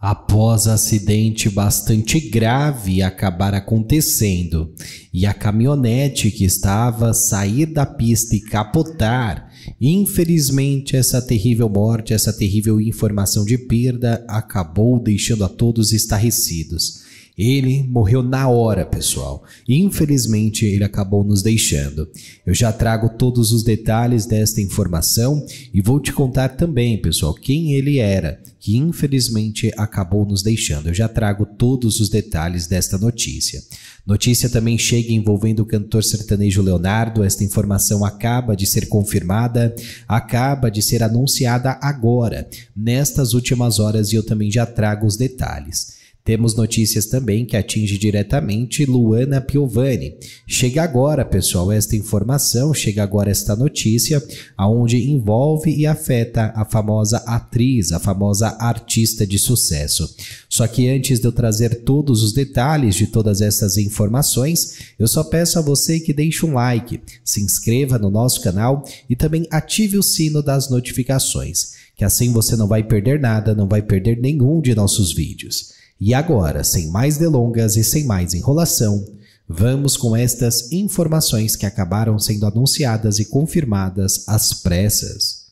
Após acidente bastante grave acabar acontecendo e a caminhonete que estava sair da pista e capotar, infelizmente essa terrível morte, essa terrível informação de perda acabou deixando a todos estarrecidos. Ele morreu na hora, pessoal. Infelizmente, ele acabou nos deixando. Eu já trago todos os detalhes desta informação e vou te contar também, pessoal, quem ele era, que infelizmente acabou nos deixando. Eu já trago todos os detalhes desta notícia. Notícia também chega envolvendo o cantor sertanejo Leonardo. Esta informação acaba de ser confirmada, acaba de ser anunciada agora, nestas últimas horas, e eu também já trago os detalhes. Temos notícias também que atinge diretamente Luana Piovani. Chega agora, pessoal, esta informação, chega agora esta notícia, aonde envolve e afeta a famosa atriz, a famosa artista de sucesso. Só que antes de eu trazer todos os detalhes de todas essas informações, eu só peço a você que deixe um like, se inscreva no nosso canal e também ative o sino das notificações, que assim você não vai perder nada, não vai perder nenhum de nossos vídeos. E agora, sem mais delongas e sem mais enrolação, vamos com estas informações que acabaram sendo anunciadas e confirmadas às pressas.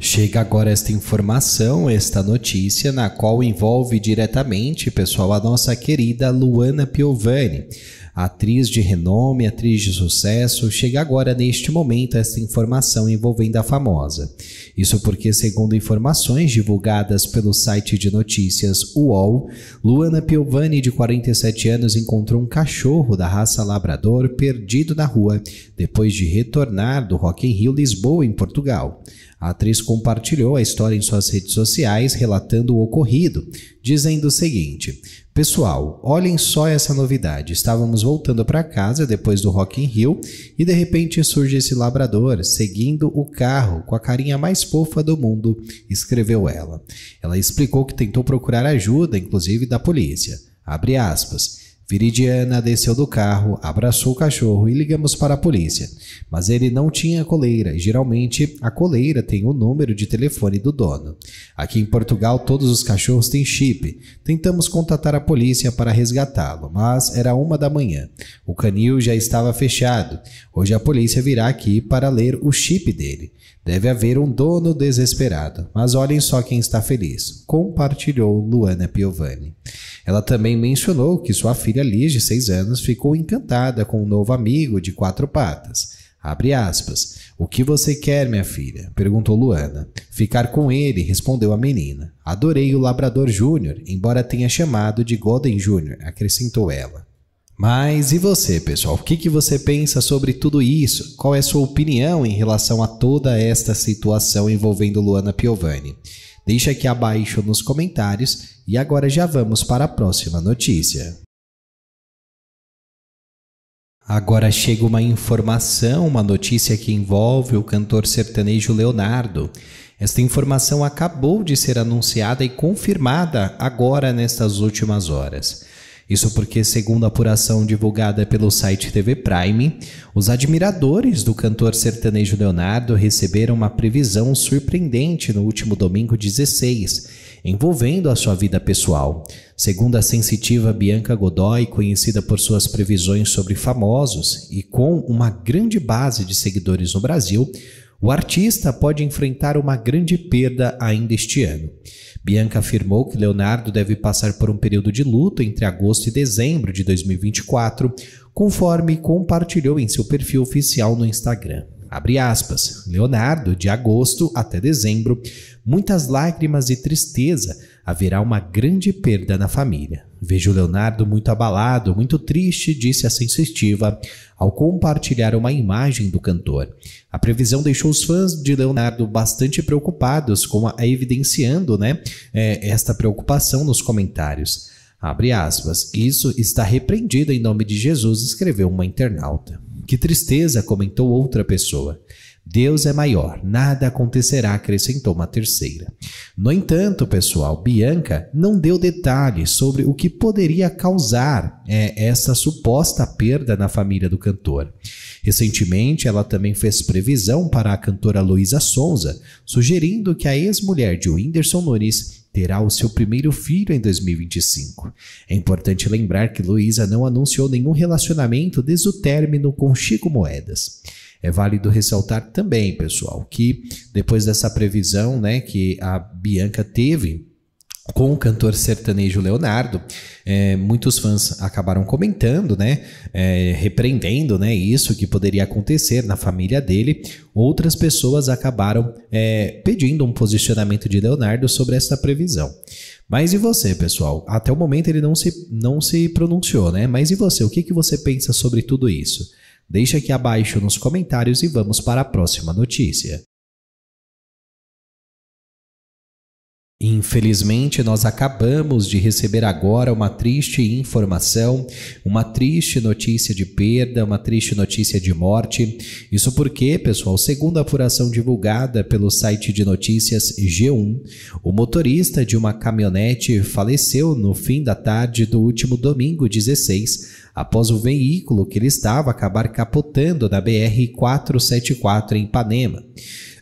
Chega agora esta informação, esta notícia, na qual envolve diretamente, pessoal, a nossa querida Luana Piovani atriz de renome, atriz de sucesso, chega agora neste momento essa informação envolvendo a famosa. Isso porque, segundo informações divulgadas pelo site de notícias UOL, Luana Piovani, de 47 anos, encontrou um cachorro da raça labrador perdido na rua depois de retornar do Rock in Rio Lisboa, em Portugal, a atriz compartilhou a história em suas redes sociais, relatando o ocorrido, dizendo o seguinte: Pessoal, olhem só essa novidade. Estávamos voltando para casa depois do Rock in Rio e de repente surge esse labrador seguindo o carro com a carinha mais fofa do mundo, escreveu ela. Ela explicou que tentou procurar ajuda, inclusive da polícia. Abre aspas. Viridiana desceu do carro, abraçou o cachorro e ligamos para a polícia. Mas ele não tinha coleira, e geralmente a coleira tem o número de telefone do dono. Aqui em Portugal todos os cachorros têm chip. Tentamos contatar a polícia para resgatá-lo, mas era uma da manhã. O canil já estava fechado. Hoje a polícia virá aqui para ler o chip dele. Deve haver um dono desesperado, mas olhem só quem está feliz. Compartilhou Luana Piovani. Ela também mencionou que sua filha Cecília Liz, de 6 anos, ficou encantada com um novo amigo de quatro patas. Abre aspas. O que você quer, minha filha? perguntou Luana. Ficar com ele, respondeu a menina. Adorei o Labrador Júnior, embora tenha chamado de Golden Júnior, acrescentou ela. Mas e você, pessoal? O que, que você pensa sobre tudo isso? Qual é a sua opinião em relação a toda esta situação envolvendo Luana Piovani? Deixa aqui abaixo nos comentários e agora já vamos para a próxima notícia. Agora chega uma informação, uma notícia que envolve o cantor sertanejo Leonardo. Esta informação acabou de ser anunciada e confirmada agora nestas últimas horas. Isso porque, segundo a apuração divulgada pelo site TV Prime, os admiradores do cantor sertanejo Leonardo receberam uma previsão surpreendente no último domingo 16 envolvendo a sua vida pessoal. Segundo a sensitiva Bianca Godoy, conhecida por suas previsões sobre famosos e com uma grande base de seguidores no Brasil, o artista pode enfrentar uma grande perda ainda este ano. Bianca afirmou que Leonardo deve passar por um período de luto entre agosto e dezembro de 2024, conforme compartilhou em seu perfil oficial no Instagram abre aspas, Leonardo, de agosto até dezembro, muitas lágrimas e tristeza, haverá uma grande perda na família. Vejo Leonardo muito abalado, muito triste, disse a sensitiva ao compartilhar uma imagem do cantor. A previsão deixou os fãs de Leonardo bastante preocupados, com a, evidenciando né, é, esta preocupação nos comentários. Abre aspas, isso está repreendido em nome de Jesus, escreveu uma internauta. Que tristeza, comentou outra pessoa. Deus é maior, nada acontecerá, acrescentou uma terceira. No entanto, pessoal, Bianca não deu detalhes sobre o que poderia causar é, essa suposta perda na família do cantor. Recentemente, ela também fez previsão para a cantora Luísa Sonza, sugerindo que a ex-mulher de Whindersson Nunes terá o seu primeiro filho em 2025. É importante lembrar que Luísa não anunciou nenhum relacionamento desde o término com Chico Moedas. É válido ressaltar também, pessoal, que depois dessa previsão né, que a Bianca teve com o cantor sertanejo Leonardo, é, muitos fãs acabaram comentando, né, é, repreendendo, né, isso que poderia acontecer na família dele. Outras pessoas acabaram é, pedindo um posicionamento de Leonardo sobre essa previsão. Mas e você, pessoal? Até o momento ele não se, não se pronunciou, né? Mas e você? O que, que você pensa sobre tudo isso? Deixa aqui abaixo nos comentários e vamos para a próxima notícia. Infelizmente, nós acabamos de receber agora uma triste informação, uma triste notícia de perda, uma triste notícia de morte. Isso porque, pessoal, segundo a apuração divulgada pelo site de notícias G1, o motorista de uma caminhonete faleceu no fim da tarde do último domingo 16, após o veículo que ele estava acabar capotando na BR 474 em Ipanema.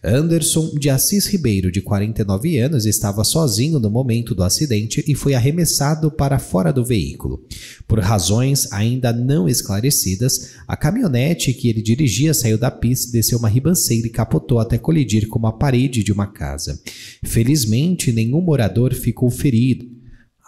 Anderson de Assis Ribeiro, de 49 anos, estava sozinho no momento do acidente e foi arremessado para fora do veículo. Por razões ainda não esclarecidas, a caminhonete que ele dirigia saiu da pista, desceu uma ribanceira e capotou até colidir com uma parede de uma casa. Felizmente, nenhum morador ficou ferido.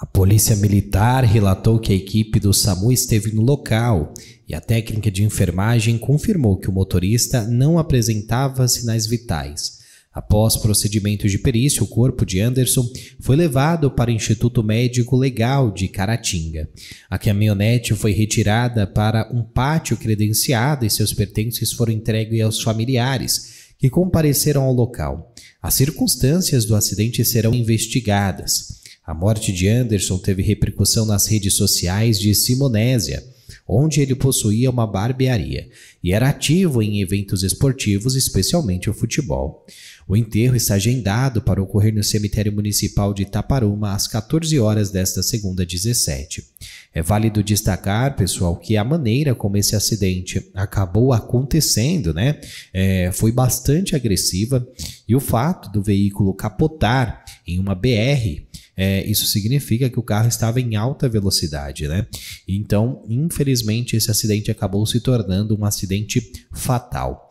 A polícia militar relatou que a equipe do SAMU esteve no local e a técnica de enfermagem confirmou que o motorista não apresentava sinais vitais. Após procedimentos de perícia, o corpo de Anderson foi levado para o Instituto Médico Legal de Caratinga. A caminhonete foi retirada para um pátio credenciado e seus pertences foram entregues aos familiares, que compareceram ao local. As circunstâncias do acidente serão investigadas. A morte de Anderson teve repercussão nas redes sociais de Simonésia, onde ele possuía uma barbearia e era ativo em eventos esportivos, especialmente o futebol. O enterro está agendado para ocorrer no cemitério municipal de Itaparuma às 14 horas desta segunda 17. É válido destacar, pessoal, que a maneira como esse acidente acabou acontecendo, né, é, foi bastante agressiva e o fato do veículo capotar em uma BR é, isso significa que o carro estava em alta velocidade, né? Então, infelizmente, esse acidente acabou se tornando um acidente fatal.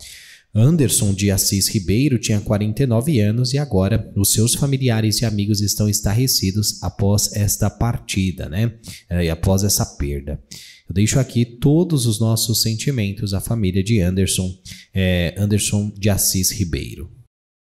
Anderson de Assis Ribeiro tinha 49 anos e agora os seus familiares e amigos estão estarrecidos após esta partida, né? É, e após essa perda. Eu deixo aqui todos os nossos sentimentos à família de Anderson, é, Anderson de Assis Ribeiro.